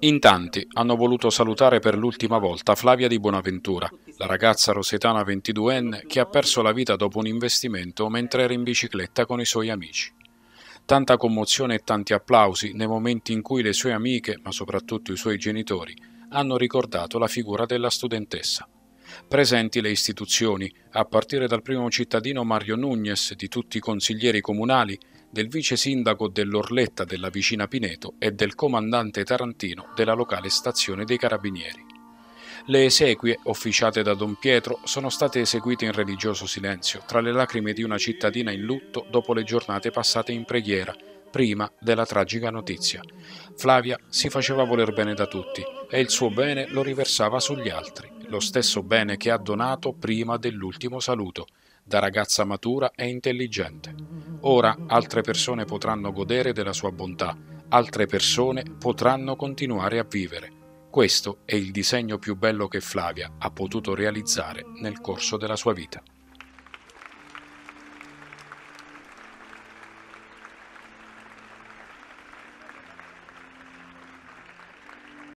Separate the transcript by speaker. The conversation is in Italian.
Speaker 1: In tanti hanno voluto salutare per l'ultima volta Flavia di Bonaventura, la ragazza rosetana 22enne che ha perso la vita dopo un investimento mentre era in bicicletta con i suoi amici. Tanta commozione e tanti applausi nei momenti in cui le sue amiche, ma soprattutto i suoi genitori, hanno ricordato la figura della studentessa. Presenti le istituzioni, a partire dal primo cittadino Mario Nunez, di tutti i consiglieri comunali, del vice sindaco dell'Orletta della vicina Pineto e del comandante tarantino della locale stazione dei Carabinieri. Le esequie, officiate da Don Pietro, sono state eseguite in religioso silenzio, tra le lacrime di una cittadina in lutto dopo le giornate passate in preghiera, prima della tragica notizia. Flavia si faceva voler bene da tutti e il suo bene lo riversava sugli altri, lo stesso bene che ha donato prima dell'ultimo saluto, da ragazza matura e intelligente. Ora altre persone potranno godere della sua bontà, altre persone potranno continuare a vivere. Questo è il disegno più bello che Flavia ha potuto realizzare nel corso della sua vita.